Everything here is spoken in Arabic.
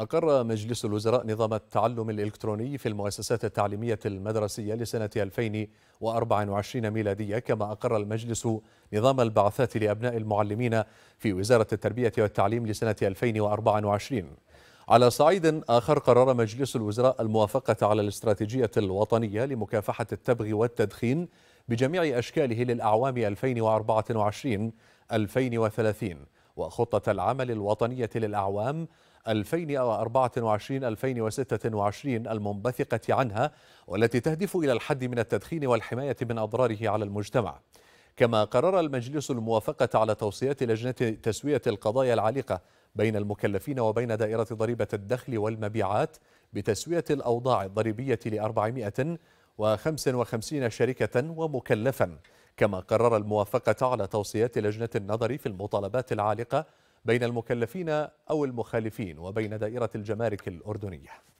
أقر مجلس الوزراء نظام التعلم الإلكتروني في المؤسسات التعليمية المدرسية لسنة 2024 ميلادية كما أقر المجلس نظام البعثات لأبناء المعلمين في وزارة التربية والتعليم لسنة 2024 على صعيد آخر قرر مجلس الوزراء الموافقة على الاستراتيجية الوطنية لمكافحة التبغ والتدخين بجميع أشكاله للأعوام 2024 2030 وخطة العمل الوطنية للأعوام 2024-2026 المنبثقة عنها والتي تهدف إلى الحد من التدخين والحماية من أضراره على المجتمع كما قرر المجلس الموافقة على توصيات لجنة تسوية القضايا العالقة بين المكلفين وبين دائرة ضريبة الدخل والمبيعات بتسوية الأوضاع الضريبية ل 455 شركة ومكلفا كما قرر الموافقة على توصيات لجنة النظر في المطالبات العالقة بين المكلفين أو المخالفين وبين دائرة الجمارك الأردنية